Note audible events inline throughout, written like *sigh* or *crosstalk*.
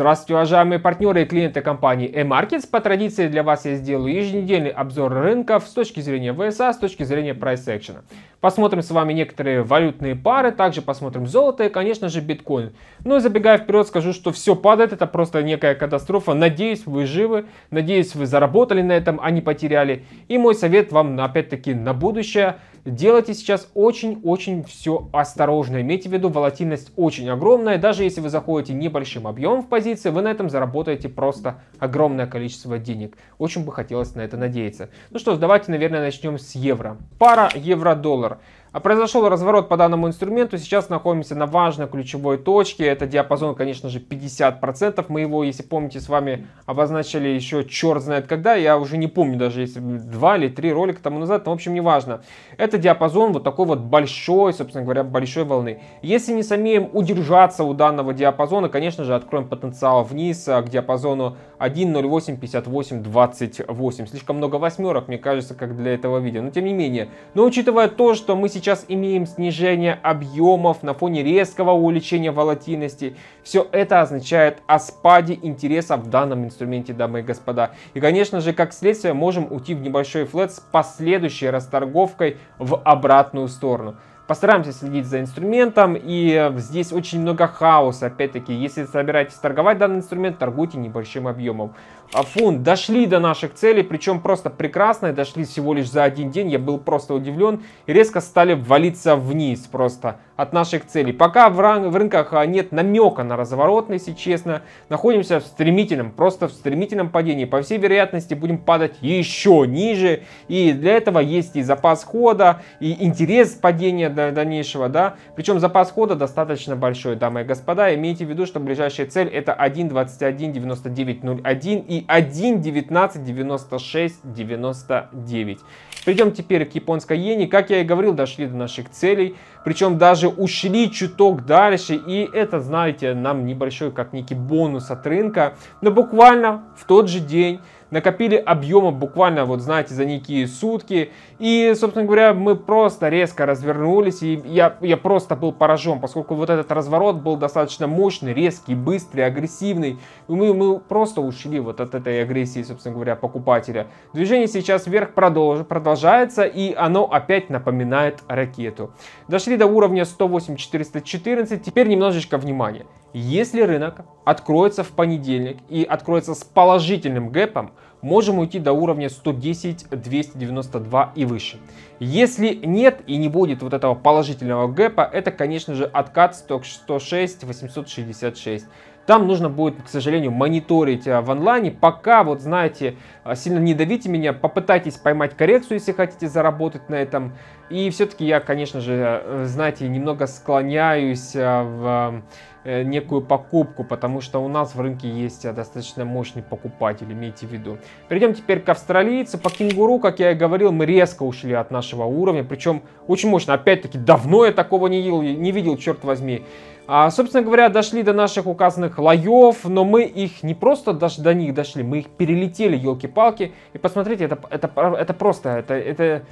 Здравствуйте, уважаемые партнеры и клиенты компании eMarkets. «Эм По традиции для вас я сделаю еженедельный обзор рынков с точки зрения ВСА, с точки зрения price action. Посмотрим с вами некоторые валютные пары, также посмотрим золото и, конечно же, биткоин. Ну и забегая вперед, скажу, что все падает, это просто некая катастрофа. Надеюсь, вы живы, надеюсь, вы заработали на этом, а не потеряли. И мой совет вам, опять-таки, на будущее – делайте сейчас очень-очень все осторожно. Имейте в виду, волатильность очень огромная. Даже если вы заходите небольшим объемом в позиции, вы на этом заработаете просто огромное количество денег. Очень бы хотелось на это надеяться. Ну что ж, давайте, наверное, начнем с евро. Пара евро-доллар. А произошел разворот по данному инструменту. Сейчас находимся на важной ключевой точке. Это диапазон, конечно же, 50%. Мы его, если помните, с вами обозначили еще черт знает когда. Я уже не помню даже, если два или три ролика тому назад. Но, в общем, неважно. Это диапазон вот такой вот большой, собственно говоря, большой волны. Если не сумеем удержаться у данного диапазона, конечно же, откроем потенциал вниз а, к диапазону 1.08.58.28. Слишком много восьмерок, мне кажется, как для этого видео. Но тем не менее. Но учитывая то, что мы сейчас имеем снижение объемов на фоне резкого увеличения волатильности, все это означает о спаде интереса в данном инструменте, дамы и господа. И, конечно же, как следствие, можем уйти в небольшой флет с последующей расторговкой в обратную сторону. Постараемся следить за инструментом, и э, здесь очень много хаоса, опять-таки, если собираетесь торговать данный инструмент, торгуйте небольшим объемом. А фунт дошли до наших целей, причем просто прекрасно, дошли всего лишь за один день, я был просто удивлен, и резко стали валиться вниз просто от наших целей. Пока в, ран- в рынках а, нет намека на разворот, если честно, находимся в стремительном, просто в стремительном падении. По всей вероятности будем падать еще ниже, и для этого есть и запас хода, и интерес падения до дальнейшего, да. Причем запас хода достаточно большой, дамы и господа, имейте в виду, что ближайшая цель это 1.21.99.01 и и 1, 19, 96, 99. Придем теперь к японской иене. Как я и говорил, дошли до наших целей. Причем даже ушли чуток дальше. И это, знаете, нам небольшой как некий бонус от рынка. Но буквально в тот же день накопили объема буквально, вот знаете, за некие сутки. И, собственно говоря, мы просто резко развернулись, и я, я просто был поражен, поскольку вот этот разворот был достаточно мощный, резкий, быстрый, агрессивный. И мы, мы просто ушли вот от этой агрессии, собственно говоря, покупателя. Движение сейчас вверх продолж, продолжается, и оно опять напоминает ракету. Дошли до уровня 108-414, теперь немножечко внимания. Если рынок откроется в понедельник и откроется с положительным гэпом, можем уйти до уровня 110, 292 и выше. Если нет и не будет вот этого положительного гэпа, это, конечно же, откат 106, 866. Там нужно будет, к сожалению, мониторить э, в онлайне. Пока, вот знаете, э, сильно не давите меня, попытайтесь поймать коррекцию, если хотите заработать на этом. И все-таки я, конечно же, э, знаете, немного склоняюсь в Э, некую покупку, потому что у нас в рынке есть э, достаточно мощный покупатель, имейте в виду. Перейдем теперь к австралийцу. По кенгуру, как я и говорил, мы резко ушли от нашего уровня, причем очень мощно. Опять-таки, давно я такого не, ел, не видел, черт возьми. А, собственно говоря, дошли до наших указанных лоев, но мы их не просто даже до них дошли, мы их перелетели, елки-палки. И посмотрите, это, это, это просто, это, это,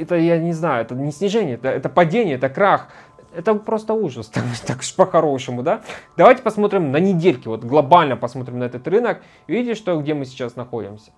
это, я не знаю, это не снижение, это, это падение, это крах. Это просто ужас, *laughs* так, так по-хорошему, да? Давайте посмотрим на недельки, вот глобально посмотрим на этот рынок. Видите, что, где мы сейчас находимся?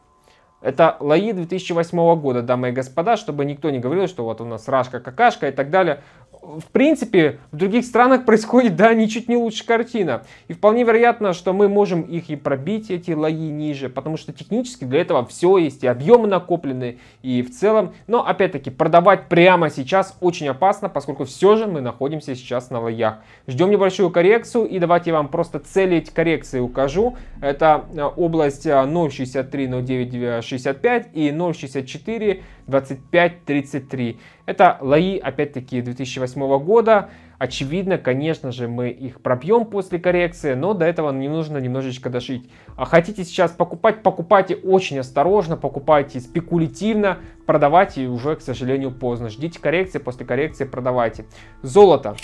Это лои 2008 года, дамы и господа, чтобы никто не говорил, что вот у нас рашка-какашка и так далее в принципе, в других странах *laughs* происходит, да, ничуть не лучше картина. И вполне вероятно, что мы можем их и пробить, эти лои ниже, потому что технически для этого все есть, и объемы накоплены, и в целом. Но, опять-таки, продавать прямо сейчас очень опасно, поскольку все же мы находимся сейчас на лоях. Ждем небольшую коррекцию, и давайте я вам просто цели эти коррекции укажу. Это э, область 0.63, э, 0.9, э, и 0.64 2533. Это лои, опять-таки, 2008 года. Очевидно, конечно же, мы их пробьем после коррекции, но до этого не нужно немножечко дожить А хотите сейчас покупать, покупайте очень осторожно, покупайте спекулятивно, продавайте уже, к сожалению, поздно. Ждите коррекции, после коррекции продавайте. Золото.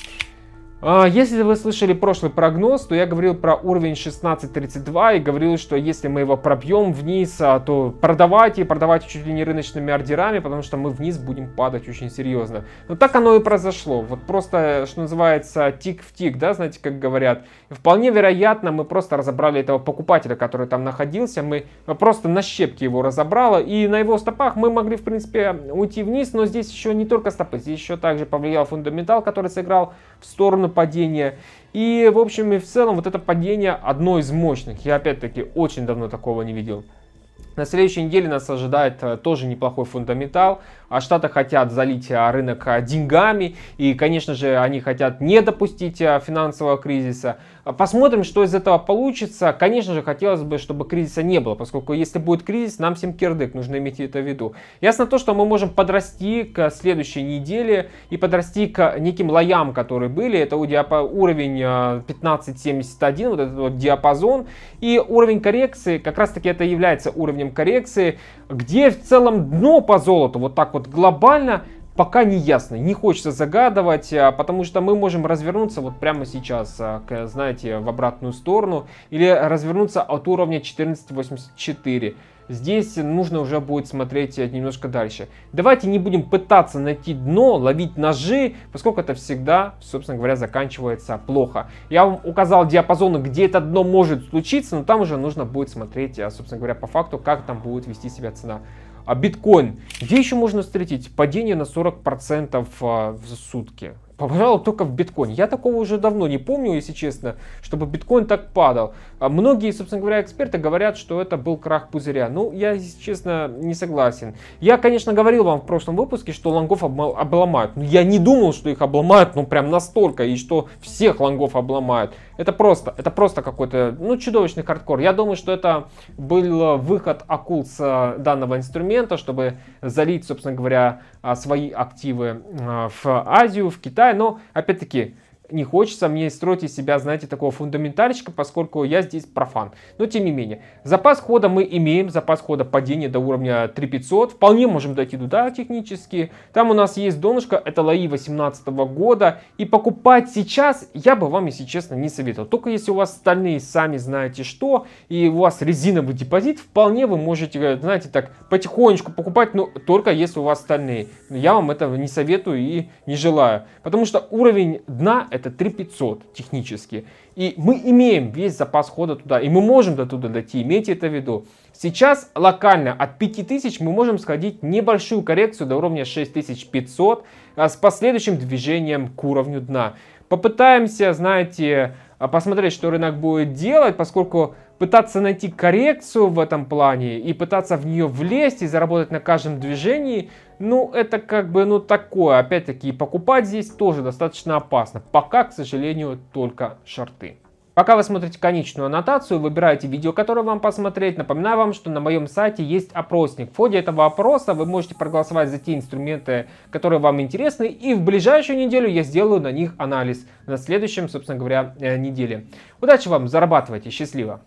А, если вы слышали прошлый прогноз, то я говорил про уровень 16.32 и говорил, что если мы его пробьем вниз, а, то продавать и продавать чуть ли не рыночными ордерами, потому что мы вниз будем падать очень серьезно. Но так оно и произошло. Вот просто, что называется, тик в тик, да, знаете, как говорят. И вполне вероятно, мы просто разобрали этого покупателя, который там находился, мы просто на щепки его разобрало, и на его стопах мы могли, в принципе, уйти вниз, но здесь еще не только стопы, здесь еще также повлиял фундаментал, который сыграл в сторону падение. И, в общем и в целом, вот это падение одно из мощных. Я, опять-таки, очень давно такого не видел. На следующей неделе нас ожидает э, тоже неплохой фундаментал а Штаты хотят залить а, рынок а, деньгами, и, конечно же, они хотят не допустить а, финансового кризиса. Посмотрим, что из этого получится. Конечно же, хотелось бы, чтобы кризиса не было, поскольку если будет кризис, нам всем кирдык, нужно иметь это в виду. Ясно то, что мы можем подрасти к следующей неделе и подрасти к неким лоям, которые были. Это уровень 15.71, вот этот вот диапазон. И уровень коррекции, как раз таки это является уровнем коррекции, где в целом дно по золоту, вот так вот вот глобально пока не ясно, не хочется загадывать, а, потому что мы можем развернуться вот прямо сейчас, а, знаете, в обратную сторону, или развернуться от уровня 1484. Здесь нужно уже будет смотреть э, немножко дальше. Давайте не будем пытаться найти дно, ловить ножи, поскольку это всегда, собственно говоря, заканчивается плохо. Я вам указал диапазоны, где это дно может случиться, но там уже нужно будет смотреть, э, собственно говоря, по факту, как там будет вести себя цена. А биткоин, где еще можно встретить падение на 40% а, в сутки? Пожалуй, только в биткоине. Я такого уже давно не помню, если честно, чтобы биткоин так падал. А многие, собственно говоря, эксперты говорят, что это был крах пузыря. Ну, я, если честно, не согласен. Я, конечно, говорил вам в прошлом выпуске, что лонгов обломают. Но я не думал, что их обломают, ну, прям настолько, и что всех лонгов обломают. Это просто, это просто какой-то, ну, чудовищный хардкор. Я думаю, что это был выход акул с данного инструмента, чтобы залить, собственно говоря, а, свои активы а, в Азию, в Китай Китай, но опять-таки не хочется мне строить из себя, знаете, такого фундаментальщика, поскольку я здесь профан. Но тем не менее, запас хода мы имеем, запас хода падения до уровня 3500, вполне можем дойти туда технически. Там у нас есть донышко, это лои 18 года, и покупать сейчас я бы вам, если честно, не советовал. Только если у вас остальные сами знаете что, и у вас резиновый депозит, вполне вы можете, знаете, так потихонечку покупать, но только если у вас остальные. Я вам этого не советую и не желаю, потому что уровень дна это это 3500 технически. И мы имеем весь запас хода туда, и мы можем до туда дойти, имейте это в виду. Сейчас локально от 5000 мы можем сходить небольшую коррекцию до уровня 6500 а, с последующим движением к уровню дна. Попытаемся, знаете, а, посмотреть, что рынок будет делать, поскольку пытаться найти коррекцию в этом плане и пытаться в нее влезть и заработать на каждом движении, ну, это как бы, ну, такое. Опять-таки, покупать здесь тоже достаточно опасно. Пока, к сожалению, только шорты. Пока вы смотрите конечную аннотацию, выбираете видео, которое вам посмотреть. Напоминаю вам, что на моем сайте есть опросник. В ходе этого опроса вы можете проголосовать за те инструменты, которые вам интересны. И в ближайшую неделю я сделаю на них анализ. На следующем, собственно говоря, э, неделе. Удачи вам, зарабатывайте, счастливо!